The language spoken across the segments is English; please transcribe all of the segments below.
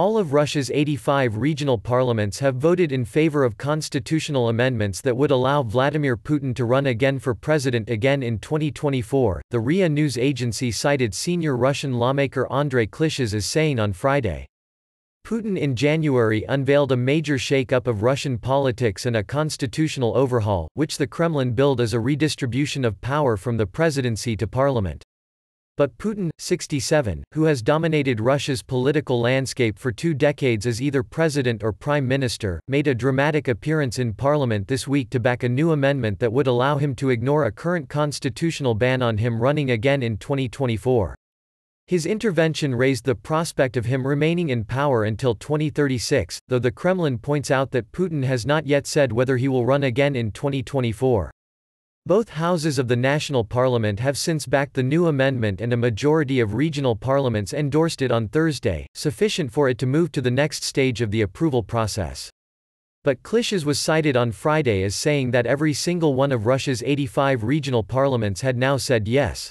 All of Russia's 85 regional parliaments have voted in favor of constitutional amendments that would allow Vladimir Putin to run again for president again in 2024, the RIA news agency cited senior Russian lawmaker Andrei Klishas as saying on Friday. Putin in January unveiled a major shakeup of Russian politics and a constitutional overhaul, which the Kremlin billed as a redistribution of power from the presidency to parliament. But Putin, 67, who has dominated Russia's political landscape for two decades as either president or prime minister, made a dramatic appearance in parliament this week to back a new amendment that would allow him to ignore a current constitutional ban on him running again in 2024. His intervention raised the prospect of him remaining in power until 2036, though the Kremlin points out that Putin has not yet said whether he will run again in 2024. Both houses of the National Parliament have since backed the new amendment and a majority of regional parliaments endorsed it on Thursday, sufficient for it to move to the next stage of the approval process. But Klishes was cited on Friday as saying that every single one of Russia's 85 regional parliaments had now said yes.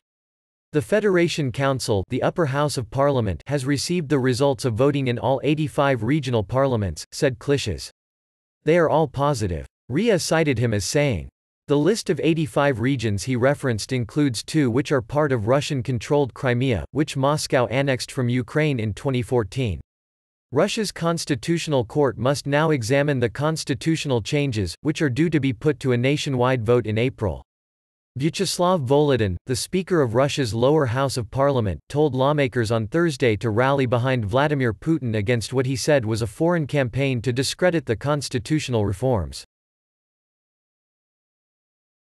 The Federation Council the upper house of parliament has received the results of voting in all 85 regional parliaments, said Klishes. They are all positive. Ria cited him as saying, the list of 85 regions he referenced includes two which are part of Russian-controlled Crimea, which Moscow annexed from Ukraine in 2014. Russia's constitutional court must now examine the constitutional changes, which are due to be put to a nationwide vote in April. Vyacheslav Volodin, the Speaker of Russia's lower house of parliament, told lawmakers on Thursday to rally behind Vladimir Putin against what he said was a foreign campaign to discredit the constitutional reforms.